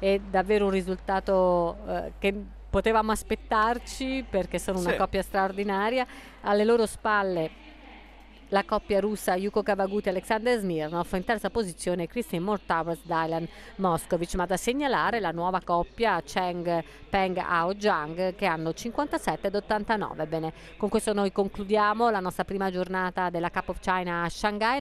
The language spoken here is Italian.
è davvero un risultato eh, che potevamo aspettarci perché sono una sì. coppia straordinaria. Alle loro spalle la coppia russa Yuko Kawaguti e Alexander Smirnov in terza posizione Christine Mortavers Dylan Moscovic ma da segnalare la nuova coppia Cheng Peng Ao Zhang che hanno 57 ed 89 bene con questo noi concludiamo la nostra prima giornata della Cup of China a Shanghai